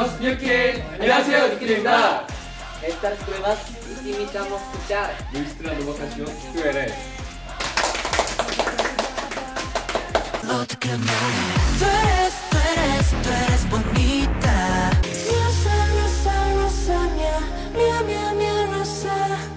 nosotros, 유키 안녕하세요, 유키입니다. Estas pruebas te invitamos a escuchar nuestra nueva canción, Tú eres. Tú eres, tú eres, tú eres bonita. Rosa, rosa, rosa, mía, mía, mía, mía, rosa.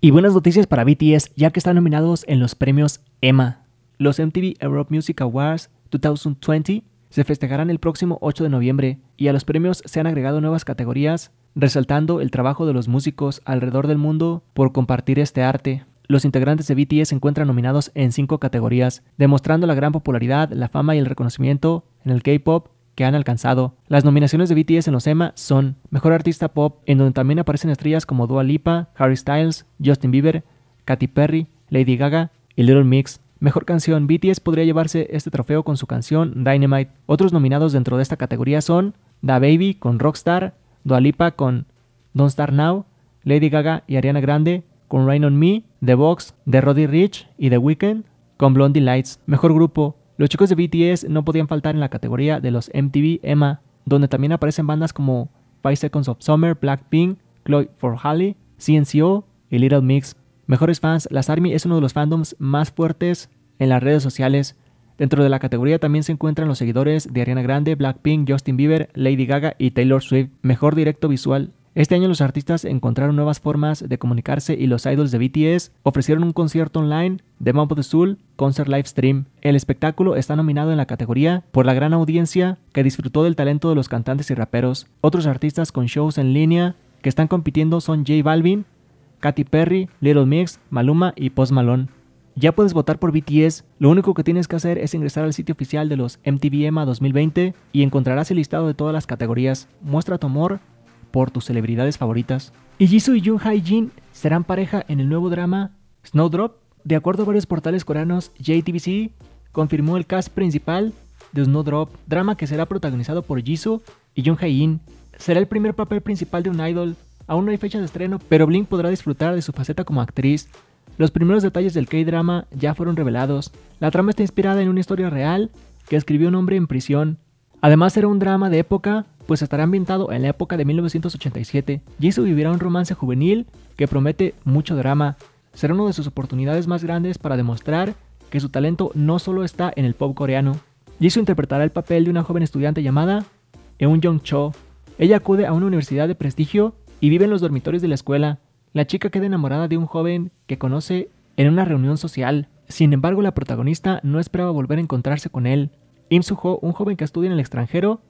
Y buenas noticias para BTS, ya que están nominados en los premios EMA, los MTV Europe Music Awards 2020 se festejarán el próximo 8 de noviembre y a los premios se han agregado nuevas categorías, resaltando el trabajo de los músicos alrededor del mundo por compartir este arte. Los integrantes de BTS se encuentran nominados en cinco categorías, demostrando la gran popularidad, la fama y el reconocimiento en el K-pop que han alcanzado. Las nominaciones de BTS en los EMA son Mejor Artista Pop, en donde también aparecen estrellas como Dua Lipa, Harry Styles, Justin Bieber, Katy Perry, Lady Gaga y Little Mix. Mejor canción, BTS podría llevarse este trofeo con su canción Dynamite. Otros nominados dentro de esta categoría son Da Baby con Rockstar, Dua con Don't Start Now, Lady Gaga y Ariana Grande con Rain on Me, The Box de Roddy Rich y The Weeknd con Blondie Lights. Mejor grupo, los chicos de BTS no podían faltar en la categoría de los MTV Emma, donde también aparecen bandas como Five Seconds of Summer, Blackpink, Chloe for Halley, CNCO y Little Mix. Mejores fans, las ARMY es uno de los fandoms más fuertes en las redes sociales. Dentro de la categoría también se encuentran los seguidores de Ariana Grande, Blackpink, Justin Bieber, Lady Gaga y Taylor Swift. Mejor directo visual. Este año los artistas encontraron nuevas formas de comunicarse y los idols de BTS ofrecieron un concierto online de Mambo de Soul Concert Live Stream. El espectáculo está nominado en la categoría por la gran audiencia que disfrutó del talento de los cantantes y raperos. Otros artistas con shows en línea que están compitiendo son J Balvin, Katy Perry, Little Mix, Maluma y Post Malone. Ya puedes votar por BTS, lo único que tienes que hacer es ingresar al sitio oficial de los MTV EMA 2020 y encontrarás el listado de todas las categorías Muestra tu amor por tus celebridades favoritas. Y Jisoo y Jung Hae Jin serán pareja en el nuevo drama Snowdrop. De acuerdo a varios portales coreanos, JTBC confirmó el cast principal de Snowdrop, drama que será protagonizado por Jisoo y Jung Hae Jin. Será el primer papel principal de un idol. Aún no hay fecha de estreno, pero Blink podrá disfrutar de su faceta como actriz los primeros detalles del K-drama ya fueron revelados. La trama está inspirada en una historia real que escribió un hombre en prisión. Además era un drama de época, pues estará ambientado en la época de 1987. Jisoo vivirá un romance juvenil que promete mucho drama. Será una de sus oportunidades más grandes para demostrar que su talento no solo está en el pop coreano. Jisoo interpretará el papel de una joven estudiante llamada Eun Young Cho. Ella acude a una universidad de prestigio y vive en los dormitorios de la escuela. La chica queda enamorada de un joven que conoce en una reunión social. Sin embargo, la protagonista no esperaba volver a encontrarse con él. Im Suho, un joven que estudia en el extranjero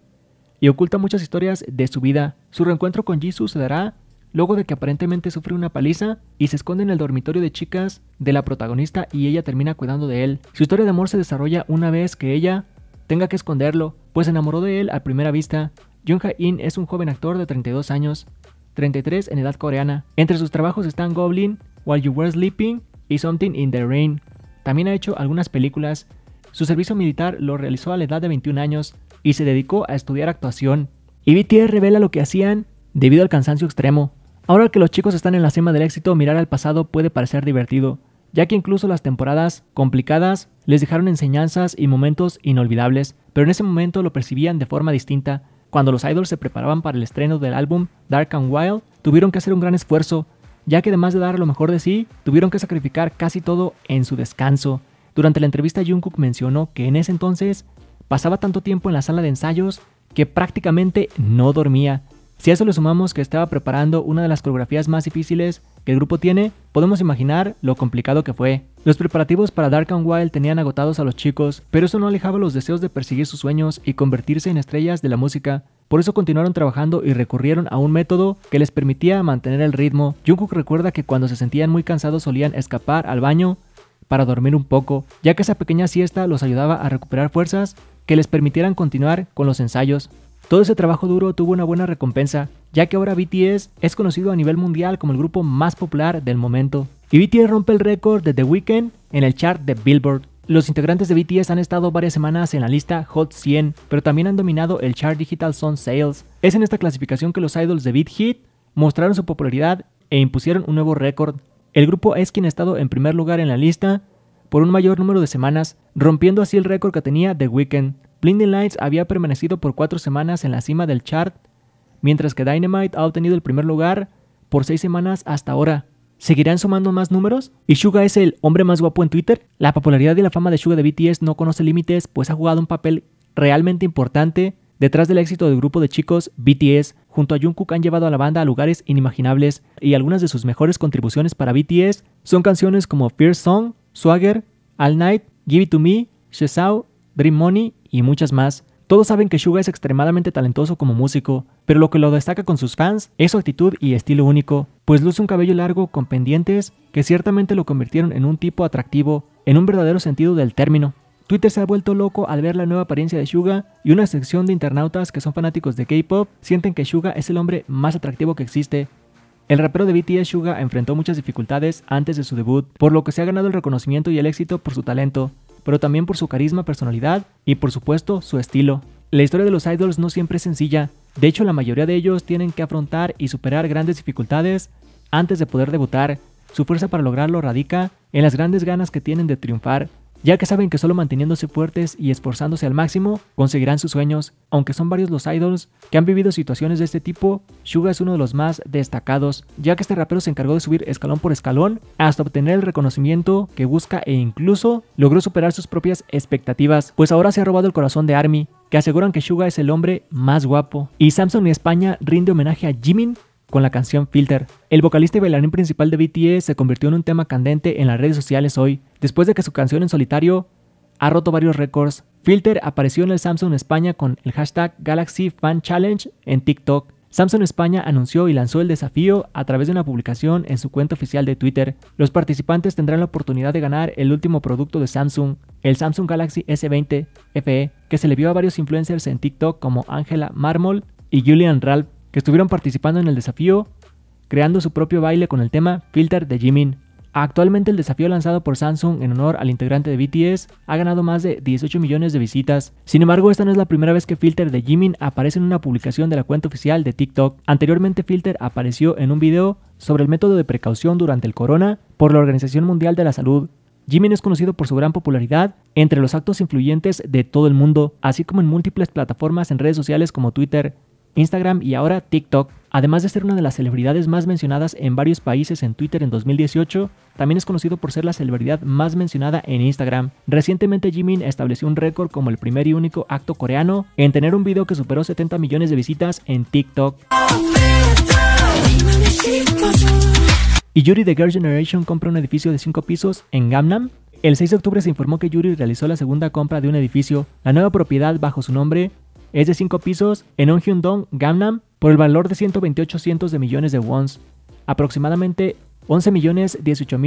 y oculta muchas historias de su vida. Su reencuentro con Jisoo se dará luego de que aparentemente sufre una paliza y se esconde en el dormitorio de chicas de la protagonista y ella termina cuidando de él. Su historia de amor se desarrolla una vez que ella tenga que esconderlo, pues se enamoró de él a primera vista. Jung Ha-in es un joven actor de 32 años 33 en edad coreana. Entre sus trabajos están Goblin, While You Were Sleeping y Something in the Rain. También ha hecho algunas películas. Su servicio militar lo realizó a la edad de 21 años y se dedicó a estudiar actuación. Y BTS revela lo que hacían debido al cansancio extremo. Ahora que los chicos están en la cima del éxito, mirar al pasado puede parecer divertido, ya que incluso las temporadas complicadas les dejaron enseñanzas y momentos inolvidables, pero en ese momento lo percibían de forma distinta, cuando los Idols se preparaban para el estreno del álbum Dark and Wild, tuvieron que hacer un gran esfuerzo, ya que además de dar lo mejor de sí, tuvieron que sacrificar casi todo en su descanso. Durante la entrevista Jungkook mencionó que en ese entonces pasaba tanto tiempo en la sala de ensayos que prácticamente no dormía, si a eso le sumamos que estaba preparando una de las coreografías más difíciles que el grupo tiene, podemos imaginar lo complicado que fue. Los preparativos para Dark and Wild tenían agotados a los chicos, pero eso no alejaba los deseos de perseguir sus sueños y convertirse en estrellas de la música. Por eso continuaron trabajando y recurrieron a un método que les permitía mantener el ritmo. Jungkook recuerda que cuando se sentían muy cansados solían escapar al baño para dormir un poco, ya que esa pequeña siesta los ayudaba a recuperar fuerzas que les permitieran continuar con los ensayos. Todo ese trabajo duro tuvo una buena recompensa, ya que ahora BTS es conocido a nivel mundial como el grupo más popular del momento. Y BTS rompe el récord de The Weeknd en el chart de Billboard. Los integrantes de BTS han estado varias semanas en la lista Hot 100, pero también han dominado el chart Digital Song Sales. Es en esta clasificación que los idols de Beat Hit mostraron su popularidad e impusieron un nuevo récord. El grupo es quien ha estado en primer lugar en la lista por un mayor número de semanas, rompiendo así el récord que tenía The Weeknd. Blinding Lights había permanecido por cuatro semanas en la cima del chart, mientras que Dynamite ha obtenido el primer lugar por seis semanas hasta ahora. ¿Seguirán sumando más números? ¿Y Suga es el hombre más guapo en Twitter? La popularidad y la fama de Suga de BTS no conoce límites, pues ha jugado un papel realmente importante detrás del éxito del grupo de chicos BTS. Junto a Jungkook han llevado a la banda a lugares inimaginables y algunas de sus mejores contribuciones para BTS son canciones como Fear Song, Swagger, All Night, Give It To Me, Shesau, Dream Money y muchas más, todos saben que Suga es extremadamente talentoso como músico, pero lo que lo destaca con sus fans es su actitud y estilo único, pues luce un cabello largo con pendientes que ciertamente lo convirtieron en un tipo atractivo, en un verdadero sentido del término. Twitter se ha vuelto loco al ver la nueva apariencia de Suga y una sección de internautas que son fanáticos de K-pop sienten que Suga es el hombre más atractivo que existe. El rapero de BTS Suga enfrentó muchas dificultades antes de su debut, por lo que se ha ganado el reconocimiento y el éxito por su talento, pero también por su carisma, personalidad y por supuesto su estilo. La historia de los idols no siempre es sencilla, de hecho la mayoría de ellos tienen que afrontar y superar grandes dificultades antes de poder debutar. Su fuerza para lograrlo radica en las grandes ganas que tienen de triunfar, ya que saben que solo manteniéndose fuertes y esforzándose al máximo conseguirán sus sueños. Aunque son varios los idols que han vivido situaciones de este tipo, Suga es uno de los más destacados, ya que este rapero se encargó de subir escalón por escalón hasta obtener el reconocimiento que busca e incluso logró superar sus propias expectativas, pues ahora se ha robado el corazón de Army, que aseguran que Suga es el hombre más guapo. Y Samsung en España rinde homenaje a Jimin con la canción Filter. El vocalista y bailarín principal de BTS se convirtió en un tema candente en las redes sociales hoy, Después de que su canción en solitario ha roto varios récords, Filter apareció en el Samsung España con el hashtag Galaxy Fan Challenge en TikTok. Samsung España anunció y lanzó el desafío a través de una publicación en su cuenta oficial de Twitter. Los participantes tendrán la oportunidad de ganar el último producto de Samsung, el Samsung Galaxy S20 FE, que se le vio a varios influencers en TikTok como Angela Marmol y Julian Ralph, que estuvieron participando en el desafío, creando su propio baile con el tema Filter de Jimin. Actualmente el desafío lanzado por Samsung en honor al integrante de BTS ha ganado más de 18 millones de visitas. Sin embargo, esta no es la primera vez que Filter de Jimin aparece en una publicación de la cuenta oficial de TikTok. Anteriormente Filter apareció en un video sobre el método de precaución durante el corona por la Organización Mundial de la Salud. Jimin es conocido por su gran popularidad entre los actos influyentes de todo el mundo, así como en múltiples plataformas en redes sociales como Twitter, Instagram y ahora TikTok. Además de ser una de las celebridades más mencionadas en varios países en Twitter en 2018, también es conocido por ser la celebridad más mencionada en Instagram. Recientemente Jimin estableció un récord como el primer y único acto coreano en tener un video que superó 70 millones de visitas en TikTok. Y Yuri The Girl Generation compra un edificio de 5 pisos en Gamnam. El 6 de octubre se informó que Yuri realizó la segunda compra de un edificio. La nueva propiedad bajo su nombre es de 5 pisos en Hyundong Gamnam por el valor de 128 cientos de millones de wons, aproximadamente 11 millones 18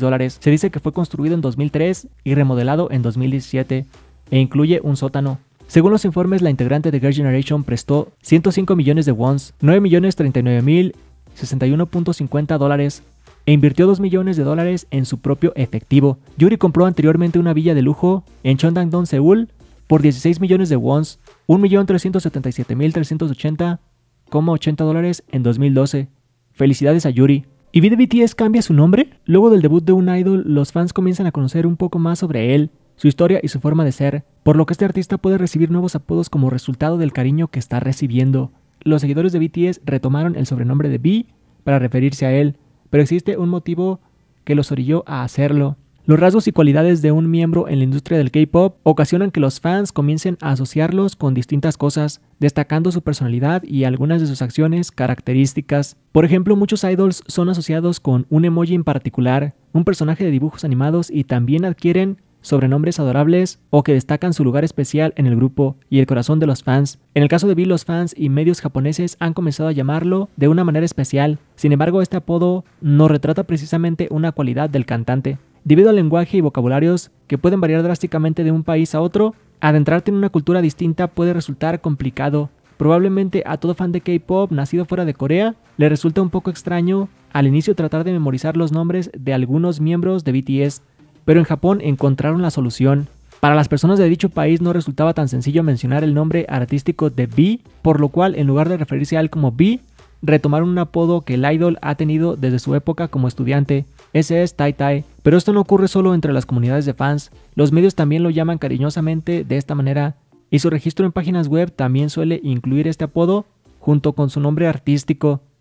dólares. Se dice que fue construido en 2003 y remodelado en 2017 e incluye un sótano. Según los informes, la integrante de Girl Generation prestó 105 millones de wons, 9 millones 39 mil 61.50 dólares e invirtió 2 millones de dólares en su propio efectivo. Yuri compró anteriormente una villa de lujo en cheongdam dong Seúl, por 16 millones de wons, 1.377.380,80 dólares en 2012. Felicidades a Yuri. ¿Y de BTS cambia su nombre? Luego del debut de un idol, los fans comienzan a conocer un poco más sobre él, su historia y su forma de ser, por lo que este artista puede recibir nuevos apodos como resultado del cariño que está recibiendo. Los seguidores de BTS retomaron el sobrenombre de B para referirse a él, pero existe un motivo que los orilló a hacerlo. Los rasgos y cualidades de un miembro en la industria del K-Pop ocasionan que los fans comiencen a asociarlos con distintas cosas, destacando su personalidad y algunas de sus acciones características. Por ejemplo, muchos idols son asociados con un emoji en particular, un personaje de dibujos animados y también adquieren sobrenombres adorables o que destacan su lugar especial en el grupo y el corazón de los fans. En el caso de Bill, los fans y medios japoneses han comenzado a llamarlo de una manera especial. Sin embargo, este apodo no retrata precisamente una cualidad del cantante. Debido al lenguaje y vocabularios que pueden variar drásticamente de un país a otro, adentrarte en una cultura distinta puede resultar complicado. Probablemente a todo fan de K-Pop nacido fuera de Corea le resulta un poco extraño al inicio tratar de memorizar los nombres de algunos miembros de BTS, pero en Japón encontraron la solución. Para las personas de dicho país no resultaba tan sencillo mencionar el nombre artístico de B, por lo cual en lugar de referirse a él como B, retomaron un apodo que el idol ha tenido desde su época como estudiante. Ese es Tai Tai. Pero esto no ocurre solo entre las comunidades de fans, los medios también lo llaman cariñosamente de esta manera, y su registro en páginas web también suele incluir este apodo junto con su nombre artístico.